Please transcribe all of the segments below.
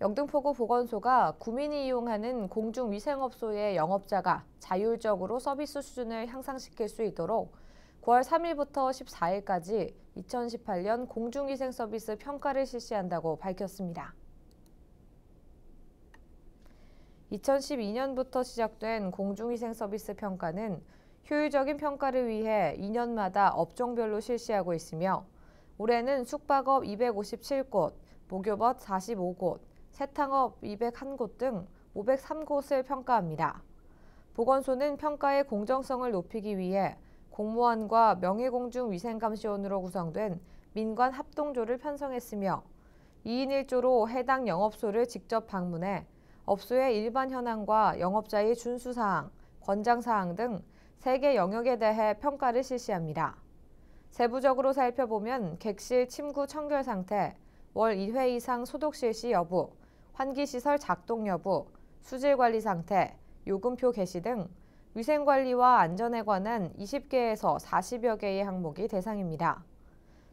영등포구 보건소가 구민이 이용하는 공중위생업소의 영업자가 자율적으로 서비스 수준을 향상시킬 수 있도록 9월 3일부터 14일까지 2018년 공중위생 서비스 평가를 실시한다고 밝혔습니다. 2012년부터 시작된 공중위생 서비스 평가는 효율적인 평가를 위해 2년마다 업종별로 실시하고 있으며 올해는 숙박업 257곳, 목요업 45곳, 세탁업 201곳 등 503곳을 평가합니다. 보건소는 평가의 공정성을 높이기 위해 공무원과 명예공중위생감시원으로 구성된 민관 합동조를 편성했으며 2인 1조로 해당 영업소를 직접 방문해 업소의 일반 현황과 영업자의 준수사항, 권장사항 등 3개 영역에 대해 평가를 실시합니다. 세부적으로 살펴보면 객실 침구 청결 상태, 월 2회 이상 소독 실시 여부, 환기시설 작동 여부, 수질관리 상태, 요금표 개시 등 위생관리와 안전에 관한 20개에서 40여 개의 항목이 대상입니다.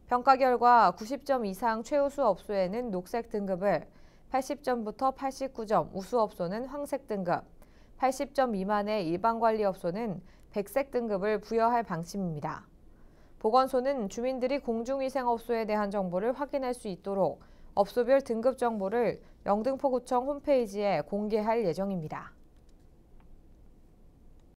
평가 결과 90점 이상 최우수 업소에는 녹색 등급을, 80점부터 89점 우수 업소는 황색 등급, 80점 미만의 일반관리업소는 백색 등급을 부여할 방침입니다. 보건소는 주민들이 공중위생업소에 대한 정보를 확인할 수 있도록 업소별 등급 정보를 영등포구청 홈페이지에 공개할 예정입니다.